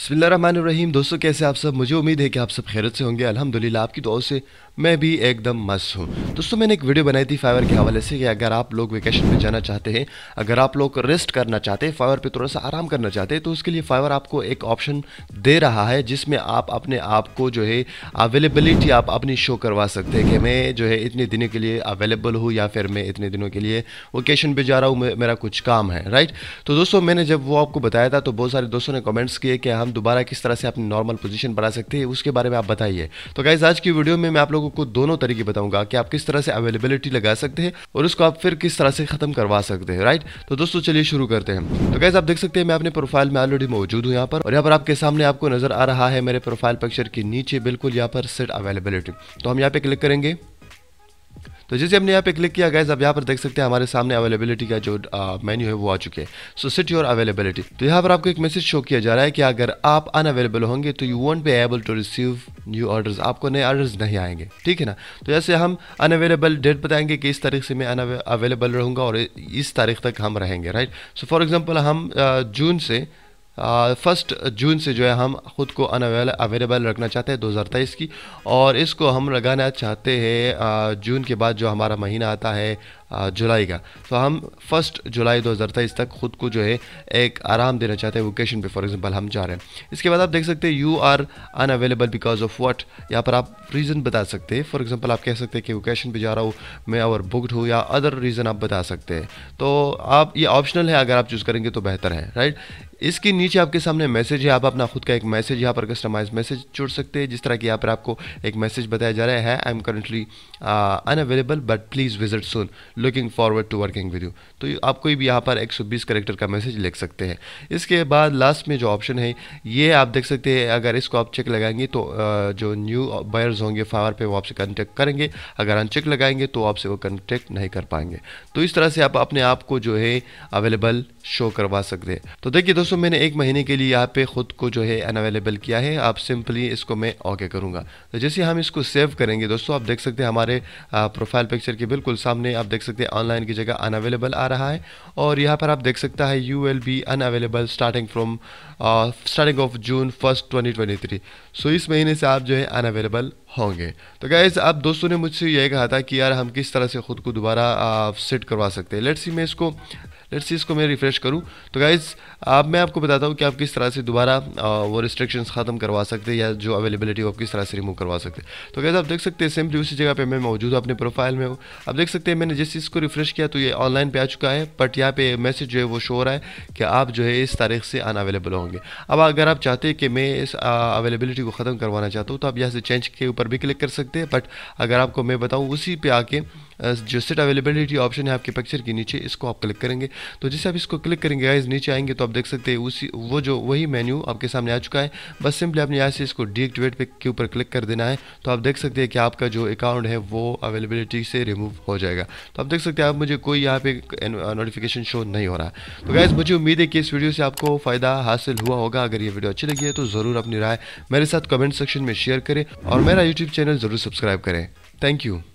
बसमिल दोस्तों कैसे आप सब मुझे उम्मीद है कि आप सब खैरत से होंगे अल्हम्दुलिल्लाह आपकी दुआओं से मैं भी एकदम मस्त हूँ दोस्तों मैंने एक वीडियो बनाई थी फाइवर के हवाले से कि अगर आप लोग वेकेशन पे जाना चाहते हैं अगर आप लोग रेस्ट करना चाहते हैं फाइवर पे थोड़ा सा आराम करना चाहते हैं तो उसके लिए फाइवर आपको एक ऑप्शन दे रहा है जिसमें आप अपने आप को जो है अवेलेबिलिटी आप अपनी शो करवा सकते हैं कि मैं जो है इतने दिनों के लिए अवेलेबल हूँ या फिर मैं इतने दिनों के लिए वोकेशन पर जा रहा हूँ मेरा कुछ काम है राइट तो दोस्तों मैंने जब वो आपको बताया था तो बहुत सारे दोस्तों ने कमेंट्स किए कि हम दोबारा किस तरह से अपनी नॉर्मल पोजिशन बना सकते हैं उसके बारे में आप बताइए तो गाइज आज की वीडियो में मैं आप लोगों लोगों को दोनों तरीके बताऊंगा कि आप किस तरह से अवेलेबिलिटी लगा सकते हैं और उसको आप फिर किस तरह से ख़त्म करवा सकते हैं राइट तो दोस्तों चलिए शुरू करते हैं तो कैसे आप देख सकते हैं मैं अपने प्रोफाइल में ऑलरेडी मौजूद हूँ यहाँ पर और यहाँ पर आपके सामने आपको नजर आ रहा है मेरे प्रोफाइल पिक्चर के नीचे बिल्कुल यहाँ पर सेट अवेलेबिलिटी तो हम यहाँ पे क्लिक करेंगे तो जैसे हमने यहाँ पे क्लिक किया गैस आप यहाँ पर देख सकते हैं हमारे सामने अवेलेबिलिटी का जो मेन्यू है वो आ चुके हैं सो सिट योर अवेलेबिलिटी तो यहाँ पर आपको एक मैसेज शो किया जा रहा है कि अगर आप अवेलेबल होंगे तो you won't be able to receive new orders आपको नए ऑर्डर्स नहीं आएंगे ठीक है ना तो जैसे हम अवेलेबल डेट बताएंगे कि इस तारीख से मैं अवेलेबल रहूँगा और इस तारीख तक हम रहेंगे राइट सो फॉर एग्जाम्पल हम जून से फर्स्ट जून से जो है हम ख़ुद को अन अवेलेबल रखना चाहते हैं दो हज़ार तेईस की और इसको हम लगाना चाहते हैं जून के बाद जो हमारा महीना आता है जुलाई का तो हम फर्स्ट जुलाई दो तक खुद को जो है एक आराम देना चाहते हैं वोकेशन पे फॉर एग्जांपल हम जा रहे हैं इसके बाद आप देख सकते हैं you are unavailable because of what यहाँ पर आप रीज़न बता सकते हैं फॉर एग्जांपल आप कह सकते हैं कि वोकेशन पर जा रहा हूँ मैं और बुकड हूँ या अदर रीज़न आप बता सकते हैं तो आप ये ऑप्शनल है अगर आप चूज़ करेंगे तो बेहतर है राइट इसके नीचे आपके सामने मैसेज है आप अपना खुद का एक मैसेज यहाँ पर कस्टमाइज मैसेज छोड़ सकते हैं जिस तरह की यहाँ पर आपको एक मैसेज बताया जा रहा है I am currently unavailable but please visit soon looking forward to working with you तो आप कोई भी यहाँ पर 120 करेक्टर का मैसेज लिख सकते हैं इसके बाद लास्ट में जो ऑप्शन है ये आप देख सकते हैं अगर इसको आप चेक लगाएंगे तो जो न्यू बायर्स होंगे फावर पे वो आपसे कॉन्टैक्ट करेंगे अगर अनचेक लगाएंगे तो आपसे वो कॉन्टैक्ट नहीं कर पाएंगे तो इस तरह से आप अपने आप को जो है अवेलेबल शो करवा सकते हैं तो देखिए दोस्तों मैंने एक महीने के लिए यहाँ पे खुद को जो है अनअवेलेबल किया है आप सिंपली इसको मैं ओके करूँगा तो जैसे हम इसको सेव करेंगे दोस्तों आप देख सकते हैं हमारे प्रोफाइल पिक्चर के बिल्कुल सामने आप देख सकते सकते हैं ऑनलाइन की जगह अनअवेलेबल आ रहा है और यहाँ पर आप देख सकता है you will be unavailable starting from starting of June first 2023 so इस महीने से आप जो है अनअवेलेबल होंगे तो गैज़ आप दोस्तों ने मुझसे यह कहा था कि यार हम किस तरह से ख़ुद को दोबारा सेट uh, करवा सकते हैं लेट्स सी मैं इसको लेट्स इसको मैं रिफ़्रेश करूँ तो गाइज़ आप मैं आपको बताता हूँ कि आप किस तरह से दोबारा वो रिस्ट्रिक्शंस ख़त्म करवा सकते हैं या जो अवेलेबिलिटी वो आप किस तरह से रिमूव करवा सकते हैं तो गाइज़ आप देख सकते हैं सिंपली उसी जगह पर मैं मौजूद हूँ अपने प्रोफाइल में हूँ आप देख सकते हैं मैंने जिस चीज़ को रिफ़्रेश किया तो ये ऑनलाइन पर आ चुका है बट यहाँ पे मैसेज जो है वो शो रहा है कि आप जो है इस तारीख से अनअवेलेबल होंगे अब अगर आप चाहते हैं कि मैं इस अवेलेबिलिटी को ख़त्म करवाना चाहता हूँ तो आप यहाँ से चेंज के ऊपर भी क्लिक कर सकते हैं बट अगर आपको मैं बताऊँ उसी पर आके जो सेट अवेलेबिलिटी ऑप्शन है आपके पिक्चर के नीचे इसको आप क्लिक करेंगे तो जैसे आप इसको क्लिक करेंगे गाइज नीचे आएंगे तो आप देख सकते हैं उसी वो जो वही मेन्यू आपके सामने आ चुका है बस सिंपली आपने यहाँ से इसको डीएक्टिवेट पे के ऊपर क्लिक कर देना है तो आप देख सकते हैं कि आपका जो अकाउंट है वो अवेलेबिलिटी से रिमूव हो जाएगा तो आप देख सकते हैं आप मुझे कोई यहाँ पे नोटिफिकेशन शो uh, नहीं हो रहा तो गाइज़ मुझे उम्मीद है कि इस वीडियो से आपको फ़ायदा हासिल हुआ होगा अगर ये वीडियो अच्छी लगी है तो ज़रूर अपनी राय मेरे साथ कमेंट सेक्शन में शेयर करें और मेरा यूट्यूब चैनल ज़रूर सब्सक्राइब करें थैंक यू